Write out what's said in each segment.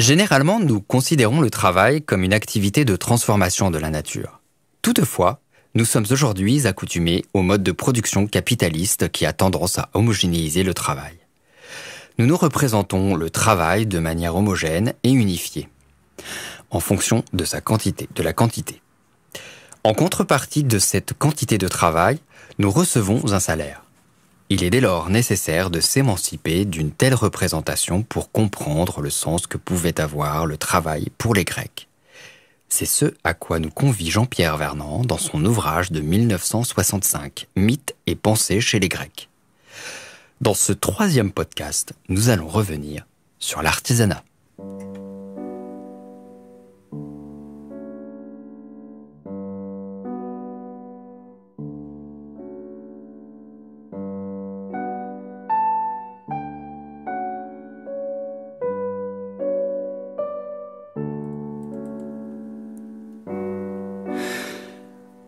Généralement, nous considérons le travail comme une activité de transformation de la nature. Toutefois, nous sommes aujourd'hui accoutumés au mode de production capitaliste qui a tendance à homogénéiser le travail. Nous nous représentons le travail de manière homogène et unifiée, en fonction de sa quantité, de la quantité. En contrepartie de cette quantité de travail, nous recevons un salaire. Il est dès lors nécessaire de s'émanciper d'une telle représentation pour comprendre le sens que pouvait avoir le travail pour les Grecs. C'est ce à quoi nous convie Jean-Pierre Vernant dans son ouvrage de 1965, Mythes et pensées chez les Grecs. Dans ce troisième podcast, nous allons revenir sur l'artisanat.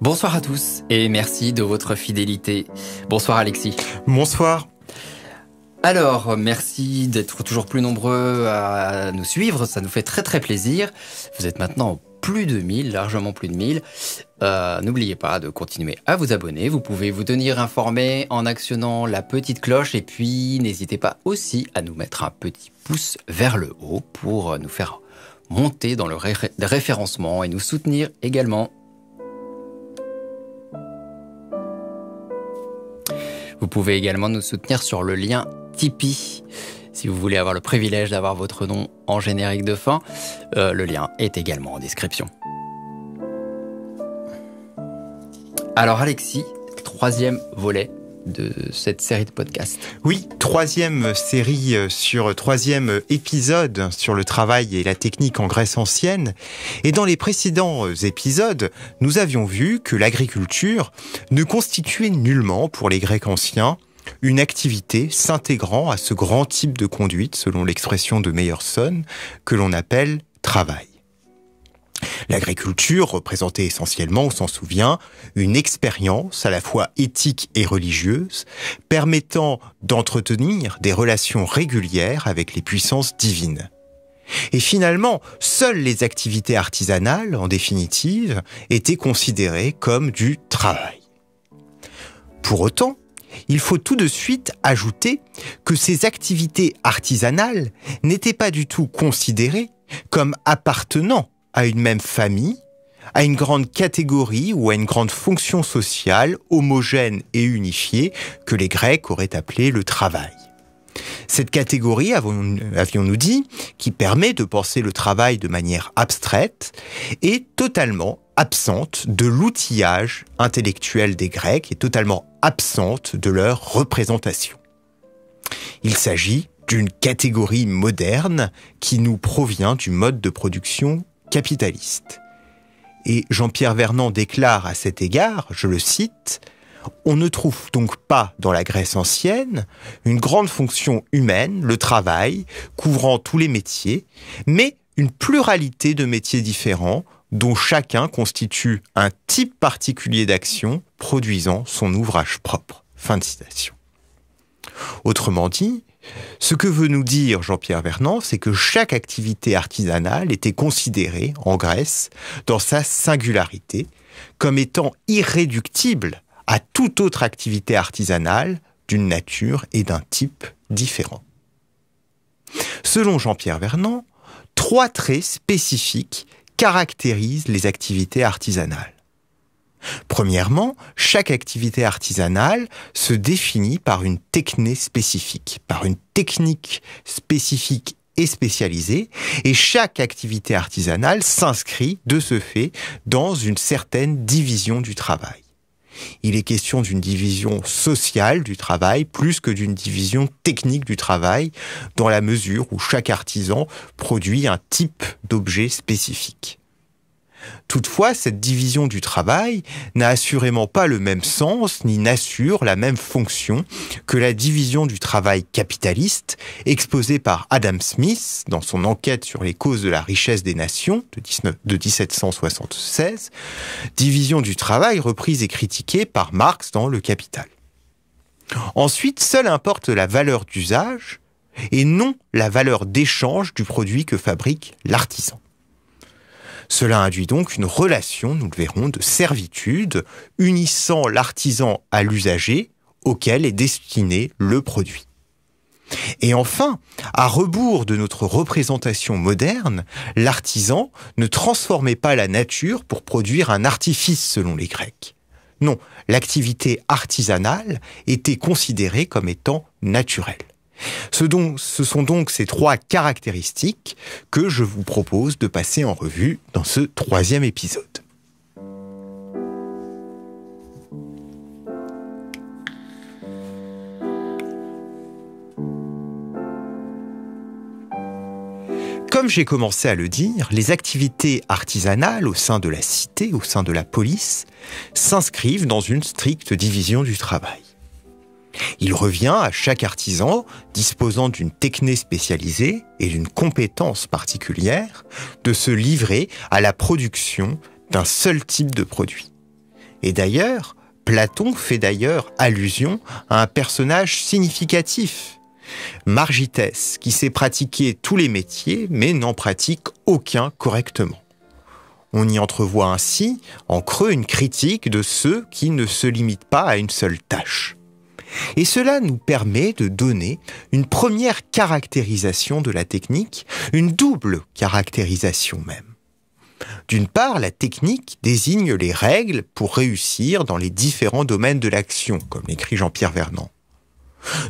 Bonsoir à tous et merci de votre fidélité. Bonsoir Alexis. Bonsoir. Alors, merci d'être toujours plus nombreux à nous suivre, ça nous fait très très plaisir. Vous êtes maintenant plus de 1000, largement plus de 1000. Euh, n'oubliez pas de continuer à vous abonner. Vous pouvez vous tenir informé en actionnant la petite cloche. Et puis, n'hésitez pas aussi à nous mettre un petit pouce vers le haut pour nous faire monter dans le référencement et nous soutenir également. pouvez également nous soutenir sur le lien Tipeee si vous voulez avoir le privilège d'avoir votre nom en générique de fin. Euh, le lien est également en description. Alors Alexis, troisième volet de cette série de podcasts. Oui, troisième série euh, sur euh, troisième euh, épisode sur le travail et la technique en Grèce ancienne. Et dans les précédents épisodes, nous avions vu que l'agriculture ne constituait nullement pour les Grecs anciens une activité s'intégrant à ce grand type de conduite, selon l'expression de Meyerson, que l'on appelle travail. L'agriculture représentait essentiellement, on s'en souvient, une expérience à la fois éthique et religieuse, permettant d'entretenir des relations régulières avec les puissances divines. Et finalement, seules les activités artisanales, en définitive, étaient considérées comme du travail. Pour autant, il faut tout de suite ajouter que ces activités artisanales n'étaient pas du tout considérées comme appartenant à une même famille, à une grande catégorie ou à une grande fonction sociale homogène et unifiée que les Grecs auraient appelé le travail. Cette catégorie, avions-nous dit, qui permet de penser le travail de manière abstraite, est totalement absente de l'outillage intellectuel des Grecs et totalement absente de leur représentation. Il s'agit d'une catégorie moderne qui nous provient du mode de production capitaliste. Et Jean-Pierre Vernant déclare à cet égard, je le cite, on ne trouve donc pas dans la Grèce ancienne une grande fonction humaine, le travail, couvrant tous les métiers, mais une pluralité de métiers différents dont chacun constitue un type particulier d'action produisant son ouvrage propre. Fin de citation. Autrement dit, ce que veut nous dire Jean-Pierre Vernant, c'est que chaque activité artisanale était considérée, en Grèce, dans sa singularité, comme étant irréductible à toute autre activité artisanale d'une nature et d'un type différent. Selon Jean-Pierre Vernant, trois traits spécifiques caractérisent les activités artisanales. Premièrement, chaque activité artisanale se définit par une technique spécifique, par une technique spécifique et spécialisée, et chaque activité artisanale s'inscrit de ce fait dans une certaine division du travail. Il est question d'une division sociale du travail plus que d'une division technique du travail, dans la mesure où chaque artisan produit un type d'objet spécifique. Toutefois, cette division du travail n'a assurément pas le même sens ni n'assure la même fonction que la division du travail capitaliste exposée par Adam Smith dans son enquête sur les causes de la richesse des nations de, 1776, division du travail reprise et critiquée par Marx dans Le Capital. Ensuite, seule importe la valeur d'usage et non la valeur d'échange du produit que fabrique l'artisan. Cela induit donc une relation, nous le verrons, de servitude, unissant l'artisan à l'usager auquel est destiné le produit. Et enfin, à rebours de notre représentation moderne, l'artisan ne transformait pas la nature pour produire un artifice selon les Grecs. Non, l'activité artisanale était considérée comme étant naturelle. Ce, sont donc ces trois caractéristiques que je vous propose de passer en revue dans ce troisième épisode. Comme j'ai commencé à le dire, les activités artisanales au sein de la cité, au sein de la police, s'inscrivent dans une stricte division du travail. Il revient à chaque artisan disposant d'une techné spécialisée et d'une compétence particulière de se livrer à la production d'un seul type de produit. Et d'ailleurs, Platon fait d'ailleurs allusion à un personnage significatif, Margites, qui sait pratiquer tous les métiers mais n'en pratique aucun correctement. On y entrevoit ainsi, en creux, une critique de ceux qui ne se limitent pas à une seule tâche. Et cela nous permet de donner une première caractérisation de la technique, une double caractérisation même. D'une part, la technique désigne les règles pour réussir dans les différents domaines de l'action, comme l'écrit Jean-Pierre Vernant.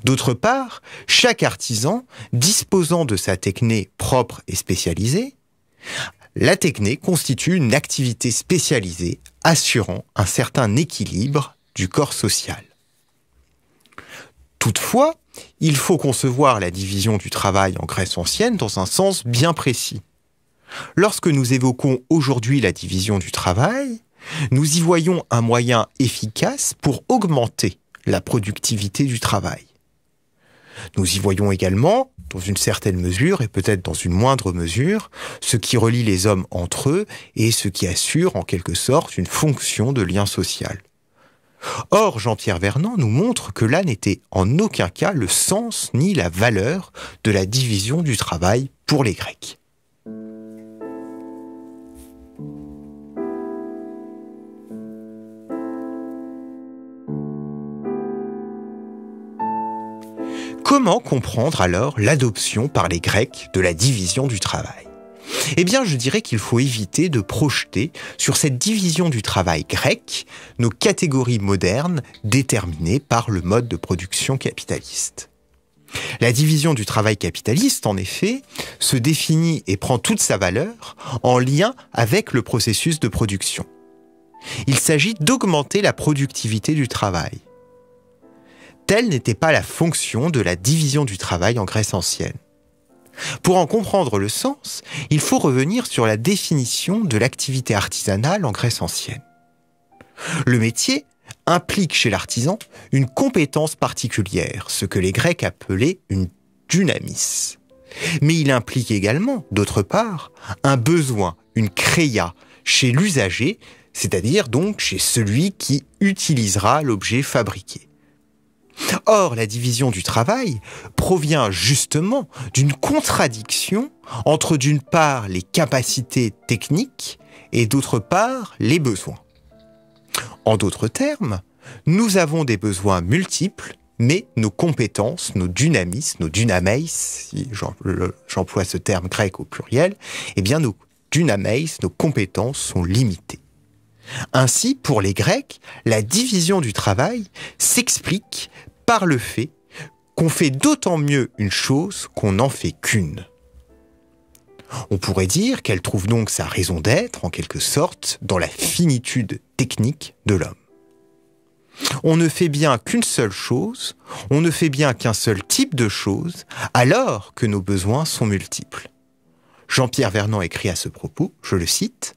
D'autre part, chaque artisan, disposant de sa technique propre et spécialisée, la technique constitue une activité spécialisée assurant un certain équilibre du corps social. Toutefois, il faut concevoir la division du travail en Grèce ancienne dans un sens bien précis. Lorsque nous évoquons aujourd'hui la division du travail, nous y voyons un moyen efficace pour augmenter la productivité du travail. Nous y voyons également, dans une certaine mesure et peut-être dans une moindre mesure, ce qui relie les hommes entre eux et ce qui assure en quelque sorte une fonction de lien social. Or, Jean-Pierre Vernant nous montre que là n'était en aucun cas le sens ni la valeur de la division du travail pour les Grecs. Comment comprendre alors l'adoption par les Grecs de la division du travail eh bien, je dirais qu'il faut éviter de projeter sur cette division du travail grec nos catégories modernes déterminées par le mode de production capitaliste. La division du travail capitaliste, en effet, se définit et prend toute sa valeur en lien avec le processus de production. Il s'agit d'augmenter la productivité du travail. Telle n'était pas la fonction de la division du travail en Grèce ancienne. Pour en comprendre le sens, il faut revenir sur la définition de l'activité artisanale en Grèce ancienne. Le métier implique chez l'artisan une compétence particulière, ce que les Grecs appelaient une dynamis. Mais il implique également, d'autre part, un besoin, une créa, chez l'usager, c'est-à-dire donc chez celui qui utilisera l'objet fabriqué. Or, la division du travail provient justement d'une contradiction entre d'une part les capacités techniques et d'autre part les besoins. En d'autres termes, nous avons des besoins multiples, mais nos compétences, nos dynamis, nos dynameis, si j'emploie ce terme grec au pluriel, eh bien nos dynameis, nos compétences sont limitées. Ainsi, pour les Grecs, la division du travail s'explique par le fait qu'on fait d'autant mieux une chose qu'on n'en fait qu'une. On pourrait dire qu'elle trouve donc sa raison d'être, en quelque sorte, dans la finitude technique de l'homme. On ne fait bien qu'une seule chose, on ne fait bien qu'un seul type de chose, alors que nos besoins sont multiples. Jean-Pierre Vernant écrit à ce propos, je le cite,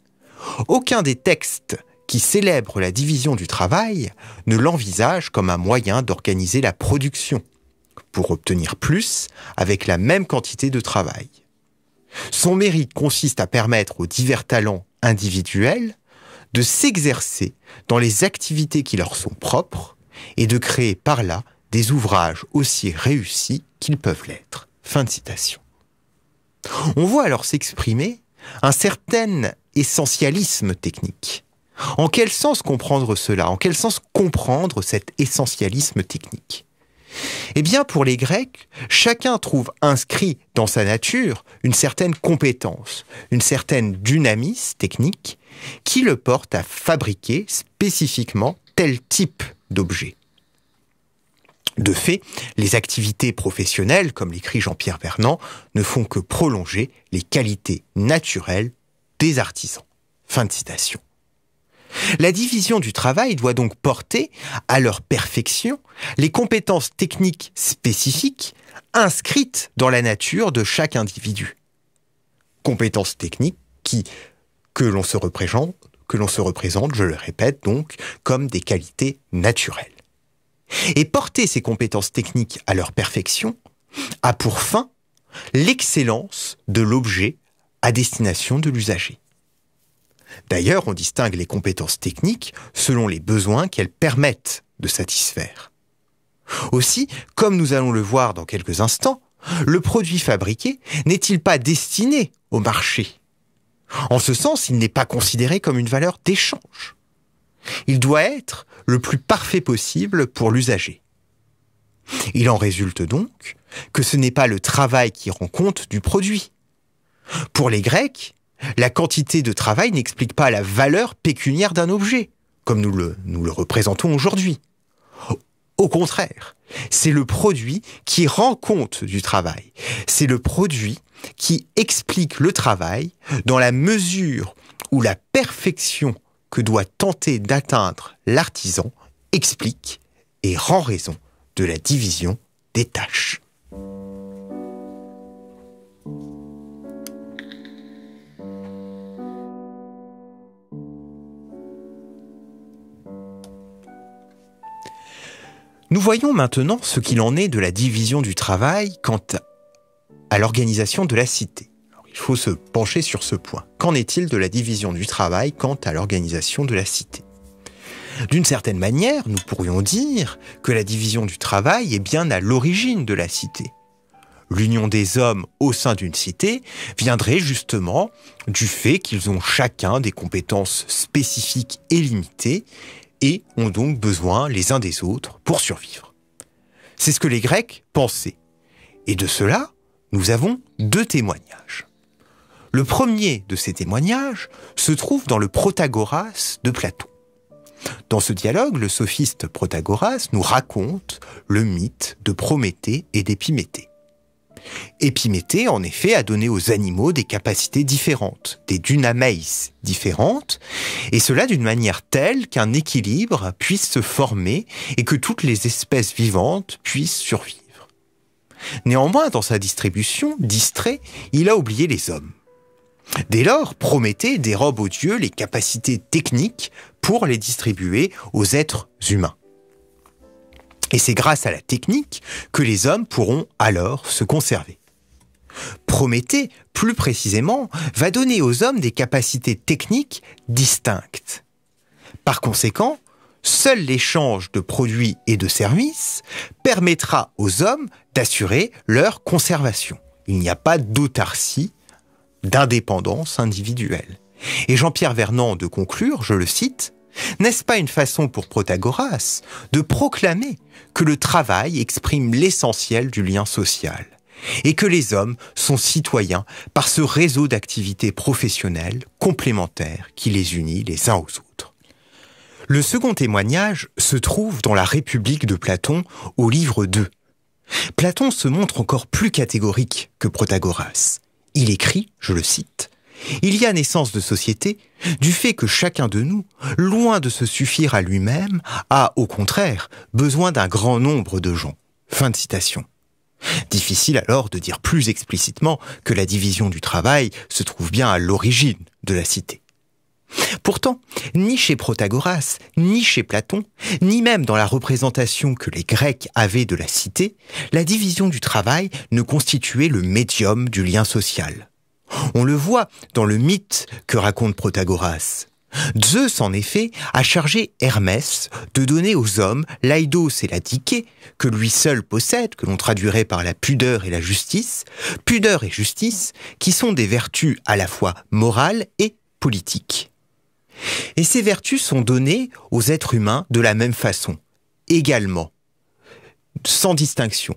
aucun des textes qui célèbrent la division du travail ne l'envisage comme un moyen d'organiser la production, pour obtenir plus avec la même quantité de travail. Son mérite consiste à permettre aux divers talents individuels de s'exercer dans les activités qui leur sont propres et de créer par là des ouvrages aussi réussis qu'ils peuvent l'être. Fin de citation. On voit alors s'exprimer un certain essentialisme technique. En quel sens comprendre cela En quel sens comprendre cet essentialisme technique Eh bien, pour les Grecs, chacun trouve inscrit dans sa nature une certaine compétence, une certaine dynamis technique qui le porte à fabriquer spécifiquement tel type d'objet. De fait, les activités professionnelles, comme l'écrit Jean-Pierre Vernant, ne font que prolonger les qualités naturelles des artisans. Fin de citation. La division du travail doit donc porter à leur perfection les compétences techniques spécifiques inscrites dans la nature de chaque individu. Compétences techniques qui, que l'on se représente, que l'on se représente, je le répète donc, comme des qualités naturelles. Et porter ces compétences techniques à leur perfection a pour fin l'excellence de l'objet à destination de l'usager. D'ailleurs, on distingue les compétences techniques selon les besoins qu'elles permettent de satisfaire. Aussi, comme nous allons le voir dans quelques instants, le produit fabriqué n'est-il pas destiné au marché En ce sens, il n'est pas considéré comme une valeur d'échange. Il doit être le plus parfait possible pour l'usager. Il en résulte donc que ce n'est pas le travail qui rend compte du produit. Pour les Grecs, la quantité de travail n'explique pas la valeur pécuniaire d'un objet, comme nous le, nous le représentons aujourd'hui. Au contraire, c'est le produit qui rend compte du travail. C'est le produit qui explique le travail dans la mesure où la perfection que doit tenter d'atteindre l'artisan explique et rend raison de la division des tâches. Nous voyons maintenant ce qu'il en est de la division du travail quant à l'organisation de la cité. Il faut se pencher sur ce point. Qu'en est-il de la division du travail quant à l'organisation de la cité D'une certaine manière, nous pourrions dire que la division du travail est bien à l'origine de la cité. L'union des hommes au sein d'une cité viendrait justement du fait qu'ils ont chacun des compétences spécifiques et limitées et ont donc besoin les uns des autres pour survivre. C'est ce que les Grecs pensaient. Et de cela, nous avons deux témoignages. Le premier de ces témoignages se trouve dans le Protagoras de Platon. Dans ce dialogue, le sophiste Protagoras nous raconte le mythe de Prométhée et d'Épiméthée. Épiméthée, en effet, a donné aux animaux des capacités différentes, des Maïs différentes, et cela d'une manière telle qu'un équilibre puisse se former et que toutes les espèces vivantes puissent survivre. Néanmoins, dans sa distribution, distrait, il a oublié les hommes. Dès lors, Prométhée dérobe aux dieux les capacités techniques pour les distribuer aux êtres humains. Et c'est grâce à la technique que les hommes pourront alors se conserver. Prométhée, plus précisément, va donner aux hommes des capacités techniques distinctes. Par conséquent, seul l'échange de produits et de services permettra aux hommes d'assurer leur conservation. Il n'y a pas d'autarcie d'indépendance individuelle. Et Jean-Pierre Vernant de conclure, je le cite, N'est-ce pas une façon pour Protagoras de proclamer que le travail exprime l'essentiel du lien social et que les hommes sont citoyens par ce réseau d'activités professionnelles complémentaires qui les unit les uns aux autres Le second témoignage se trouve dans la République de Platon au livre 2. Platon se montre encore plus catégorique que Protagoras. Il écrit, je le cite, Il y a naissance de société du fait que chacun de nous, loin de se suffire à lui-même, a, au contraire, besoin d'un grand nombre de gens. Fin de citation. Difficile alors de dire plus explicitement que la division du travail se trouve bien à l'origine de la cité. Pourtant, ni chez Protagoras, ni chez Platon, ni même dans la représentation que les Grecs avaient de la cité, la division du travail ne constituait le médium du lien social. On le voit dans le mythe que raconte Protagoras. Zeus, en effet, a chargé Hermès de donner aux hommes l'aidos et la diké, que lui seul possède, que l'on traduirait par la pudeur et la justice, pudeur et justice, qui sont des vertus à la fois morales et politiques. Et ces vertus sont données aux êtres humains de la même façon, également, sans distinction,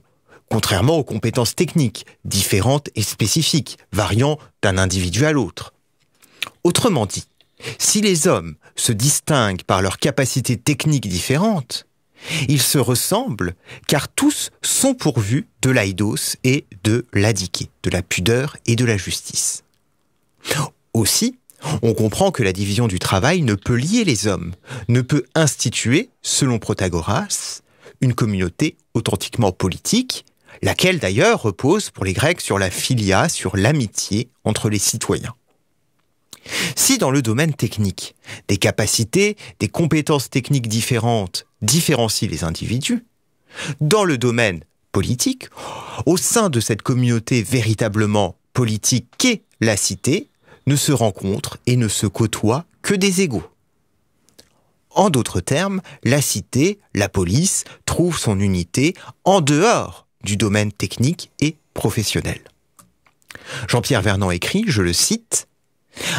contrairement aux compétences techniques, différentes et spécifiques, variant d'un individu à l'autre. Autrement dit, si les hommes se distinguent par leurs capacités techniques différentes, ils se ressemblent car tous sont pourvus de l'aidos et de l'adiké, de la pudeur et de la justice. Aussi, on comprend que la division du travail ne peut lier les hommes, ne peut instituer, selon Protagoras, une communauté authentiquement politique, laquelle d'ailleurs repose pour les Grecs sur la filia, sur l'amitié entre les citoyens. Si dans le domaine technique, des capacités, des compétences techniques différentes différencient les individus, dans le domaine politique, au sein de cette communauté véritablement politique qu'est la cité, ne se rencontrent et ne se côtoient que des égaux. En d'autres termes, la cité, la police, trouve son unité en dehors du domaine technique et professionnel. Jean-Pierre Vernant écrit, je le cite,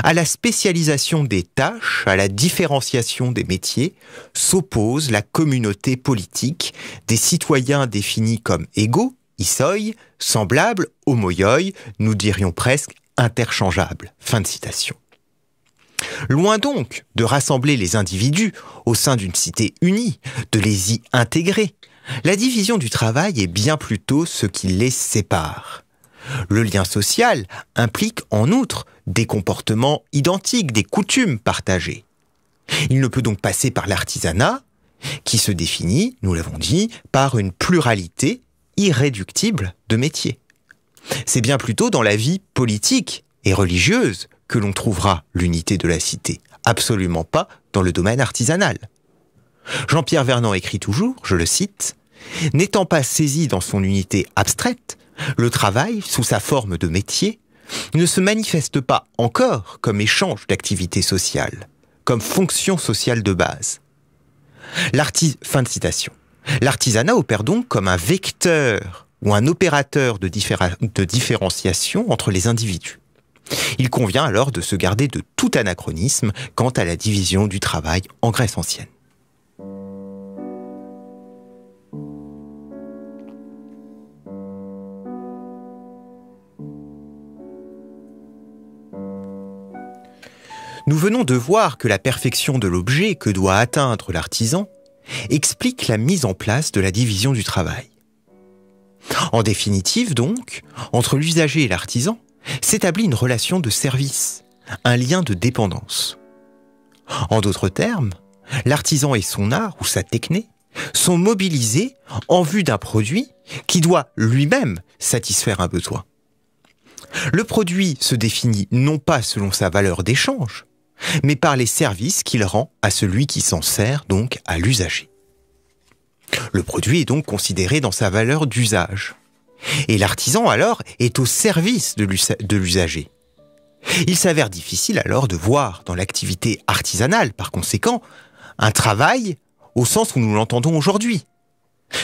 à la spécialisation des tâches, à la différenciation des métiers, s'oppose la communauté politique des citoyens définis comme égaux, isoy, semblables, homoyoi, nous dirions presque interchangeables. Fin de citation. Loin donc de rassembler les individus au sein d'une cité unie, de les y intégrer, la division du travail est bien plutôt ce qui les sépare. Le lien social implique en outre des comportements identiques, des coutumes partagées. Il ne peut donc passer par l'artisanat, qui se définit, nous l'avons dit, par une pluralité irréductible de métiers. C'est bien plutôt dans la vie politique et religieuse que l'on trouvera l'unité de la cité, absolument pas dans le domaine artisanal. Jean-Pierre Vernant écrit toujours, je le cite, N'étant pas saisi dans son unité abstraite, le travail, sous sa forme de métier, ne se manifeste pas encore comme échange d'activité sociales, comme fonction sociale de base. Fin de citation. L'artisanat opère donc comme un vecteur ou un opérateur de, de différenciation entre les individus. Il convient alors de se garder de tout anachronisme quant à la division du travail en Grèce ancienne. Nous venons de voir que la perfection de l'objet que doit atteindre l'artisan explique la mise en place de la division du travail. En définitive, donc, entre l'usager et l'artisan, s'établit une relation de service, un lien de dépendance. En d'autres termes, l'artisan et son art ou sa technique sont mobilisés en vue d'un produit qui doit lui-même satisfaire un besoin. Le produit se définit non pas selon sa valeur d'échange, mais par les services qu'il rend à celui qui s'en sert, donc à l'usager. Le produit est donc considéré dans sa valeur d'usage. Et l'artisan alors est au service de l'usager. Il s'avère difficile alors de voir dans l'activité artisanale, par conséquent, un travail au sens où nous l'entendons aujourd'hui.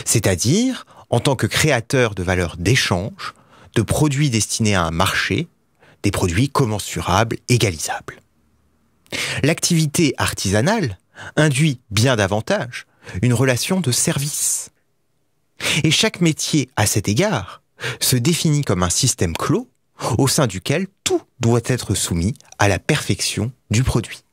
C'est-à-dire en tant que créateur de valeurs d'échange, de produits destinés à un marché, des produits commensurables, égalisables. L'activité artisanale induit bien davantage une relation de service. Et chaque métier, à cet égard, se définit comme un système clos au sein duquel tout doit être soumis à la perfection du produit.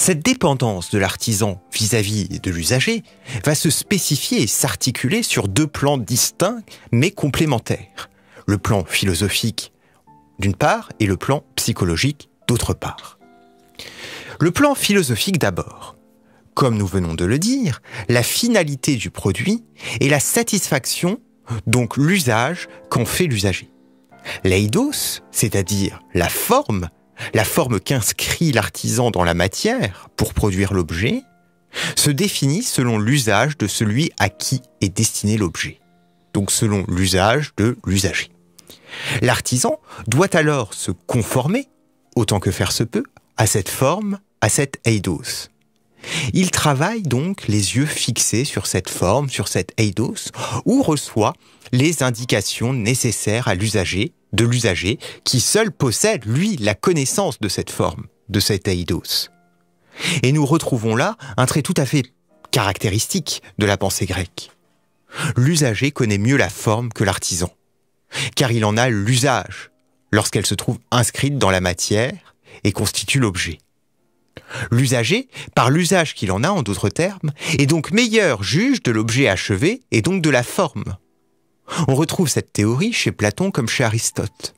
Cette dépendance de l'artisan vis-à-vis de l'usager va se spécifier et s'articuler sur deux plans distincts mais complémentaires. Le plan philosophique d'une part et le plan psychologique d'autre part. Le plan philosophique d'abord. Comme nous venons de le dire, la finalité du produit est la satisfaction, donc l'usage qu'en fait l'usager. L'eidos, c'est-à-dire la forme la forme qu'inscrit l'artisan dans la matière pour produire l'objet, se définit selon l'usage de celui à qui est destiné l'objet, donc selon l'usage de l'usager. L'artisan doit alors se conformer, autant que faire se peut, à cette forme, à cette eidos. Il travaille donc les yeux fixés sur cette forme, sur cette eidos, ou reçoit les indications nécessaires à l'usager de l'usager, qui seul possède, lui, la connaissance de cette forme, de cet eidos. Et nous retrouvons là un trait tout à fait caractéristique de la pensée grecque. L'usager connaît mieux la forme que l'artisan, car il en a l'usage lorsqu'elle se trouve inscrite dans la matière et constitue l'objet. L'usager, par l'usage qu'il en a en d'autres termes, est donc meilleur juge de l'objet achevé et donc de la forme, on retrouve cette théorie chez Platon comme chez Aristote.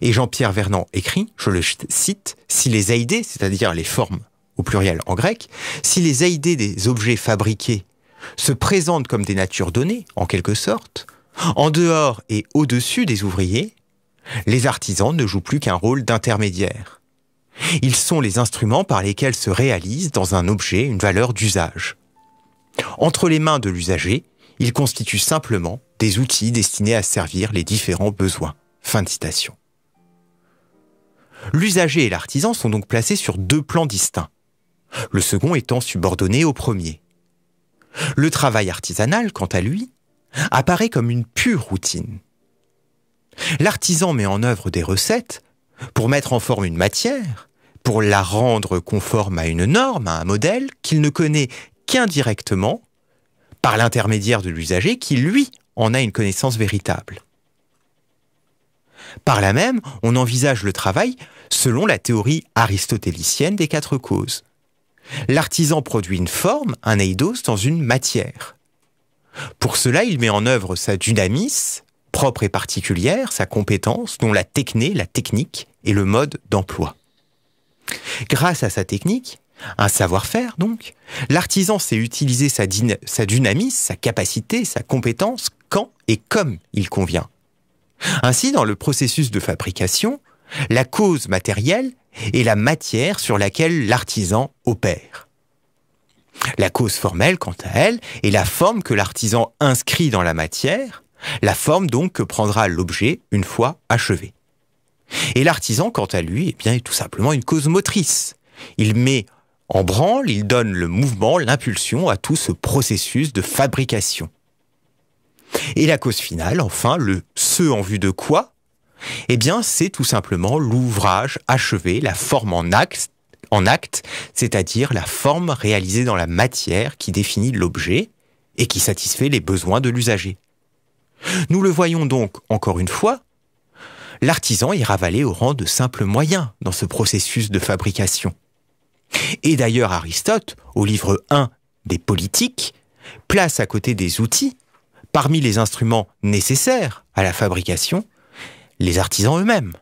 Et Jean-Pierre Vernant écrit, je le cite, si les aïdées, c'est-à-dire les formes au pluriel en grec, si les aïdées des objets fabriqués se présentent comme des natures données, en quelque sorte, en dehors et au-dessus des ouvriers, les artisans ne jouent plus qu'un rôle d'intermédiaire. Ils sont les instruments par lesquels se réalise dans un objet une valeur d'usage. Entre les mains de l'usager, ils constituent simplement des outils destinés à servir les différents besoins. Fin de citation. L'usager et l'artisan sont donc placés sur deux plans distincts, le second étant subordonné au premier. Le travail artisanal, quant à lui, apparaît comme une pure routine. L'artisan met en œuvre des recettes pour mettre en forme une matière, pour la rendre conforme à une norme, à un modèle qu'il ne connaît qu'indirectement, par l'intermédiaire de l'usager qui, lui, on a une connaissance véritable. Par là même, on envisage le travail selon la théorie aristotélicienne des quatre causes. L'artisan produit une forme, un eidos, dans une matière. Pour cela, il met en œuvre sa dynamis, propre et particulière, sa compétence, dont la techné, la technique et le mode d'emploi. Grâce à sa technique, un savoir-faire, donc. L'artisan sait utiliser sa, sa dynamisme, sa capacité, sa compétence quand et comme il convient. Ainsi, dans le processus de fabrication, la cause matérielle est la matière sur laquelle l'artisan opère. La cause formelle, quant à elle, est la forme que l'artisan inscrit dans la matière, la forme donc que prendra l'objet une fois achevé. Et l'artisan, quant à lui, eh bien, est tout simplement une cause motrice. Il met en branle, il donne le mouvement, l'impulsion à tout ce processus de fabrication. Et la cause finale, enfin, le ce en vue de quoi Eh bien, c'est tout simplement l'ouvrage achevé, la forme en acte, en acte, c'est-à-dire la forme réalisée dans la matière qui définit l'objet et qui satisfait les besoins de l'usager. Nous le voyons donc, encore une fois, l'artisan est ravalé au rang de simple moyen dans ce processus de fabrication. Et d'ailleurs, Aristote, au livre 1 des politiques, place à côté des outils, parmi les instruments nécessaires à la fabrication, les artisans eux-mêmes.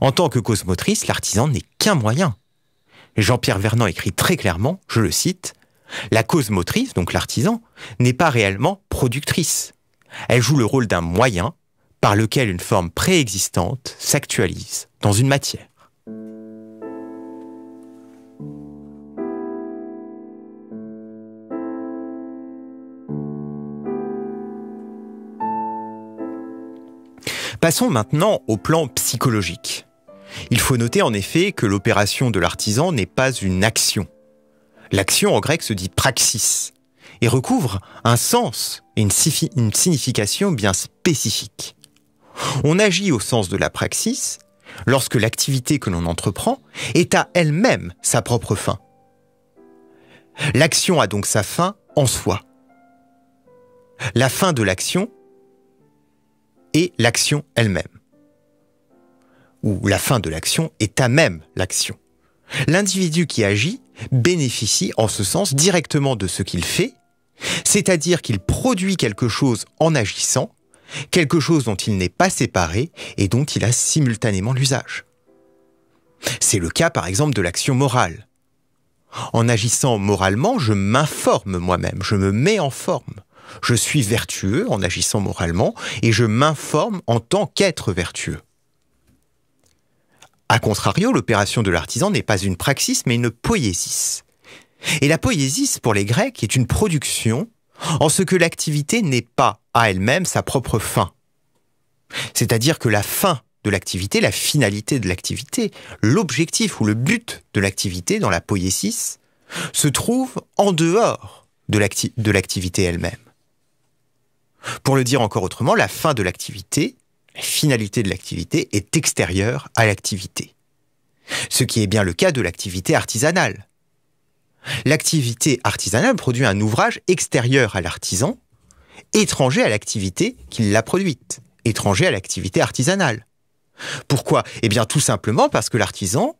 En tant que cause motrice, l'artisan n'est qu'un moyen. Jean-Pierre Vernant écrit très clairement, je le cite, La cause motrice, donc l'artisan, n'est pas réellement productrice. Elle joue le rôle d'un moyen par lequel une forme préexistante s'actualise dans une matière. Passons maintenant au plan psychologique. Il faut noter en effet que l'opération de l'artisan n'est pas une action. L'action en grec se dit praxis et recouvre un sens et une, signification bien spécifique. On agit au sens de la praxis lorsque l'activité que l'on entreprend est à elle-même sa propre fin. L'action a donc sa fin en soi. La fin de l'action et l'action elle-même. Ou la fin de l'action est à même l'action. L'individu qui agit bénéficie en ce sens directement de ce qu'il fait, c'est-à-dire qu'il produit quelque chose en agissant, quelque chose dont il n'est pas séparé et dont il a simultanément l'usage. C'est le cas par exemple de l'action morale. En agissant moralement, je m'informe moi-même, je me mets en forme je suis vertueux en agissant moralement et je m'informe en tant qu'être vertueux. A contrario, l'opération de l'artisan n'est pas une praxis mais une poiesis, Et la poiesis pour les Grecs est une production en ce que l'activité n'est pas à elle-même sa propre fin. C'est-à-dire que la fin de l'activité, la finalité de l'activité, l'objectif ou le but de l'activité dans la poiesis se trouve en dehors de l'activité elle-même. Pour le dire encore autrement, la fin de l'activité, la finalité de l'activité est extérieure à l'activité. Ce qui est bien le cas de l'activité artisanale. L'activité artisanale produit un ouvrage extérieur à l'artisan, étranger à l'activité qui l'a produite, étranger à l'activité artisanale. Pourquoi Eh bien tout simplement parce que l'artisan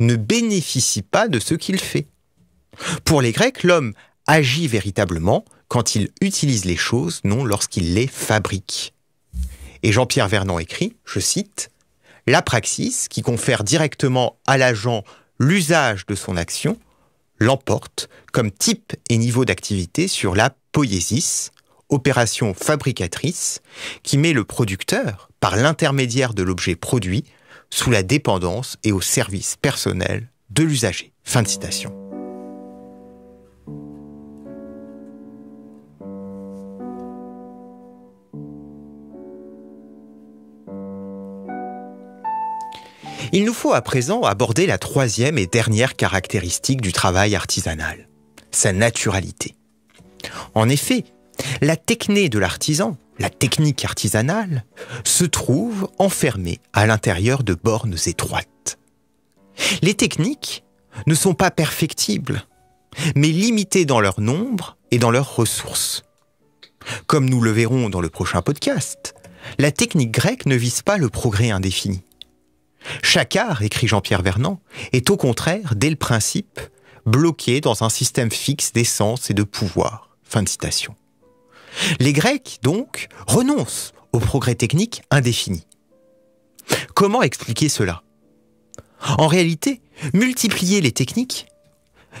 ne bénéficie pas de ce qu'il fait. Pour les Grecs, l'homme agit véritablement quand il utilise les choses, non lorsqu'il les fabrique. Et Jean-Pierre Vernant écrit, je cite, La praxis, qui confère directement à l'agent l'usage de son action, l'emporte comme type et niveau d'activité sur la poiesis, opération fabricatrice, qui met le producteur, par l'intermédiaire de l'objet produit, sous la dépendance et au service personnel de l'usager. Fin de citation. Il nous faut à présent aborder la troisième et dernière caractéristique du travail artisanal, sa naturalité. En effet, la techné de l'artisan, la technique artisanale, se trouve enfermée à l'intérieur de bornes étroites. Les techniques ne sont pas perfectibles, mais limitées dans leur nombre et dans leurs ressources. Comme nous le verrons dans le prochain podcast, la technique grecque ne vise pas le progrès indéfini. Chaque art, écrit Jean-Pierre Vernant, est au contraire, dès le principe, bloqué dans un système fixe d'essence et de pouvoir. Fin de citation. Les Grecs, donc, renoncent au progrès technique indéfini. Comment expliquer cela En réalité, multiplier les techniques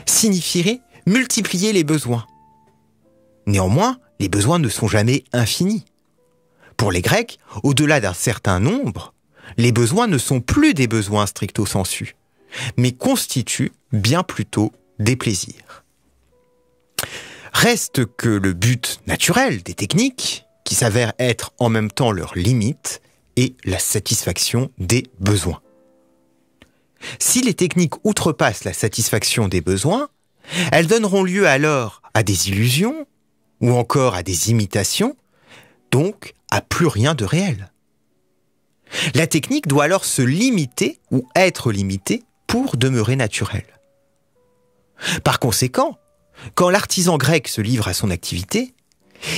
signifierait multiplier les besoins. Néanmoins, les besoins ne sont jamais infinis. Pour les Grecs, au-delà d'un certain nombre, les besoins ne sont plus des besoins stricto sensu, mais constituent bien plutôt des plaisirs. Reste que le but naturel des techniques, qui s'avère être en même temps leur limite, est la satisfaction des besoins. Si les techniques outrepassent la satisfaction des besoins, elles donneront lieu alors à des illusions ou encore à des imitations, donc à plus rien de réel. La technique doit alors se limiter ou être limitée pour demeurer naturelle. Par conséquent, quand l'artisan grec se livre à son activité,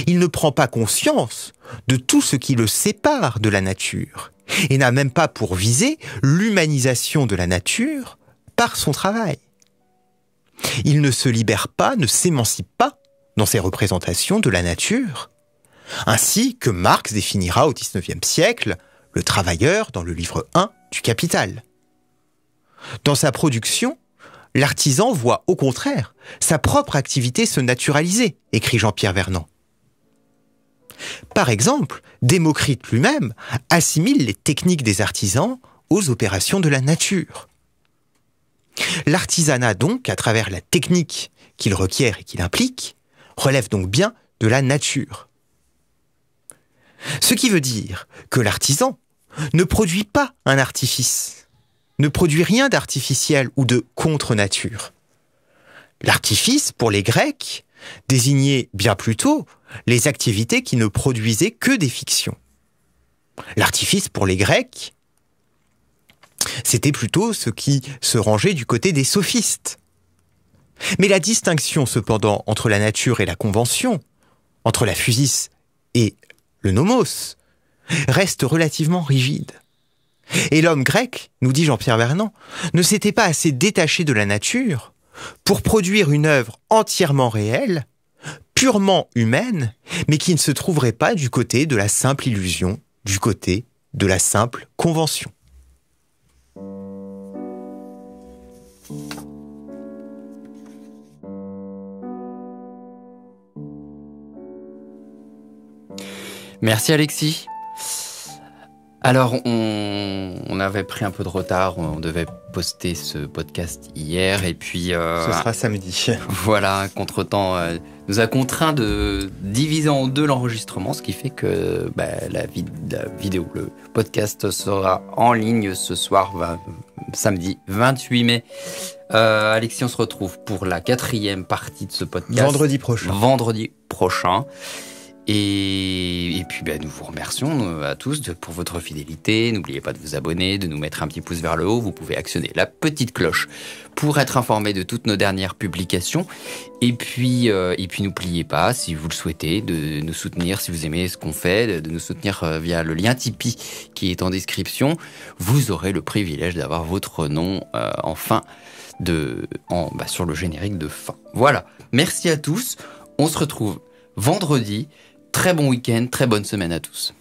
il ne prend pas conscience de tout ce qui le sépare de la nature et n'a même pas pour viser l'humanisation de la nature par son travail. Il ne se libère pas, ne s'émancipe pas dans ses représentations de la nature, ainsi que Marx définira au XIXe siècle le travailleur dans le livre 1 du Capital. Dans sa production, l'artisan voit au contraire sa propre activité se naturaliser, écrit Jean-Pierre Vernant. Par exemple, Démocrite lui-même assimile les techniques des artisans aux opérations de la nature. L'artisanat donc, à travers la technique qu'il requiert et qu'il implique, relève donc bien de la nature. Ce qui veut dire que l'artisan ne produit pas un artifice, ne produit rien d'artificiel ou de contre-nature. L'artifice, pour les Grecs, désignait bien plutôt les activités qui ne produisaient que des fictions. L'artifice, pour les Grecs, c'était plutôt ce qui se rangeait du côté des sophistes. Mais la distinction, cependant, entre la nature et la convention, entre la physis et le nomos, reste relativement rigide. Et l'homme grec, nous dit Jean-Pierre Vernant, ne s'était pas assez détaché de la nature pour produire une œuvre entièrement réelle, purement humaine, mais qui ne se trouverait pas du côté de la simple illusion, du côté de la simple convention. Merci Alexis. Alors, on, avait pris un peu de retard. On devait poster ce podcast hier. Et puis. Euh, ce sera samedi. Voilà, un contretemps euh, nous a contraint de diviser en deux l'enregistrement, ce qui fait que bah, la, vidéo, le podcast sera en ligne ce soir, samedi 28 mai. Euh, Alexis, on se retrouve pour la quatrième partie de ce podcast. Vendredi prochain. Vendredi prochain. Et, puis bah, nous vous remercions à tous pour votre fidélité. N'oubliez pas de vous abonner, de nous mettre un petit pouce vers le haut. Vous pouvez actionner la petite cloche pour être informé de toutes nos dernières publications. Et puis, euh, puis n'oubliez pas, si vous le souhaitez, de nous soutenir, si vous aimez ce qu'on fait, de nous soutenir euh, via le lien Tipeee qui est en description. Vous aurez le privilège d'avoir votre nom euh, en fin de, bah, sur le générique de fin. Voilà. Merci à tous. On se retrouve vendredi. Très bon week-end, très bonne semaine à tous.